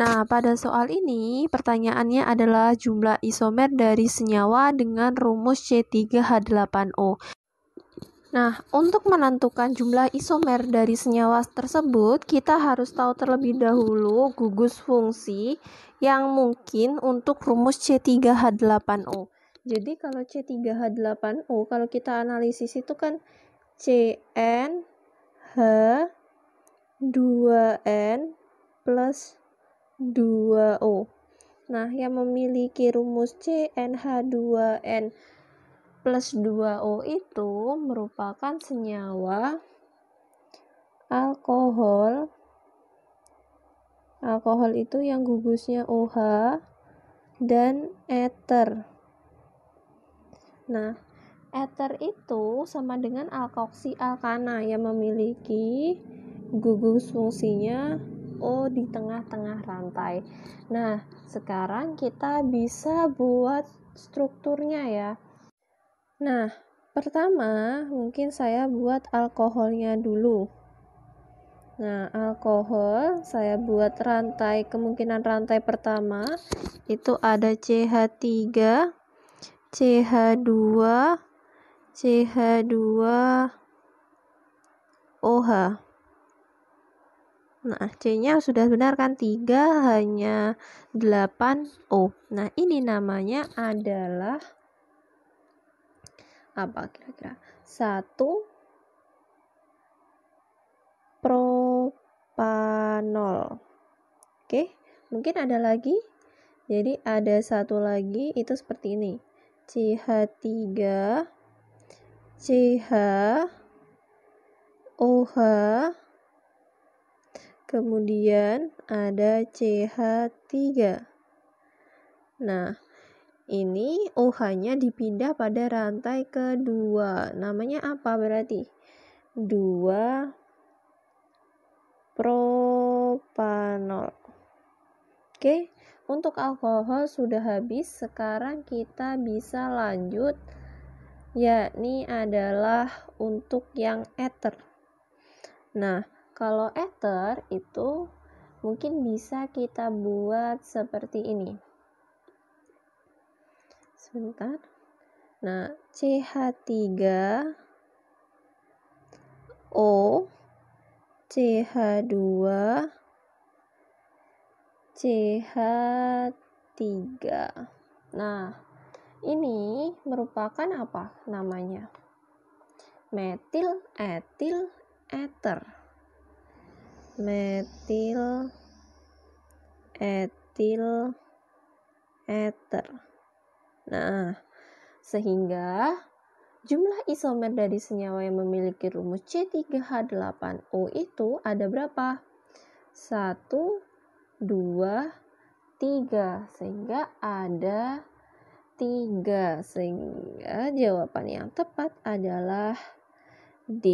Nah, pada soal ini pertanyaannya adalah jumlah isomer dari senyawa dengan rumus C3H8O. Nah, untuk menentukan jumlah isomer dari senyawa tersebut, kita harus tahu terlebih dahulu gugus fungsi yang mungkin untuk rumus C3H8O. Jadi kalau C3H8O kalau kita analisis itu kan cnh H 2N plus 2O. Nah, yang memiliki rumus CNH2N plus 2O itu merupakan senyawa alkohol. Alkohol itu yang gugusnya OH dan eter. Nah, eter itu sama dengan alkoksi alkana yang memiliki gugus fungsinya O oh, di tengah-tengah rantai. Nah, sekarang kita bisa buat strukturnya ya. Nah, pertama mungkin saya buat alkoholnya dulu. Nah, alkohol saya buat rantai, kemungkinan rantai pertama itu ada CH3, CH2, CH2, OH. Nah, C-nya sudah benar kan? 3 hanya 8O. Nah, ini namanya adalah apa kira-kira? Satu propanol. Oke, mungkin ada lagi. Jadi ada satu lagi itu seperti ini. CH3 CH OH Kemudian ada CH3. Nah, ini OH-nya dipindah pada rantai kedua. Namanya apa berarti? 2 propanol. Oke, untuk alkohol sudah habis. Sekarang kita bisa lanjut yakni adalah untuk yang ether. Nah, kalau ether itu mungkin bisa kita buat seperti ini. Sebentar. Nah, CH3 O CH2 CH3. Nah, ini merupakan apa namanya? Metil etil ether metil etil eter. Nah, sehingga jumlah isomer dari senyawa yang memiliki rumus C3H8O itu ada berapa? 1, 2, 3. Sehingga ada 3. Sehingga jawaban yang tepat adalah D.